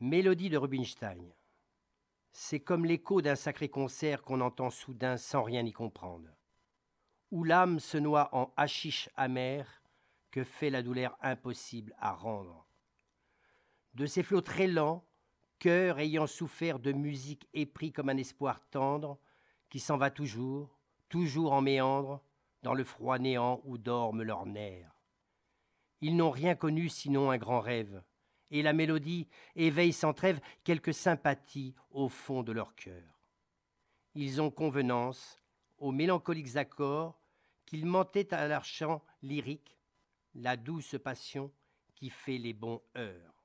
Mélodie de Rubinstein. C'est comme l'écho d'un sacré concert qu'on entend soudain sans rien y comprendre, où l'âme se noie en hachiche amère que fait la douleur impossible à rendre. De ces flots très lents, cœur ayant souffert de musique épris comme un espoir tendre, qui s'en va toujours, toujours en méandre, dans le froid néant où dorment leurs nerfs. Ils n'ont rien connu sinon un grand rêve, et la mélodie éveille sans trêve quelque sympathie au fond de leur cœur. Ils ont convenance aux mélancoliques accords qu'ils mentaient à leur chant lyrique, la douce passion qui fait les bons heures.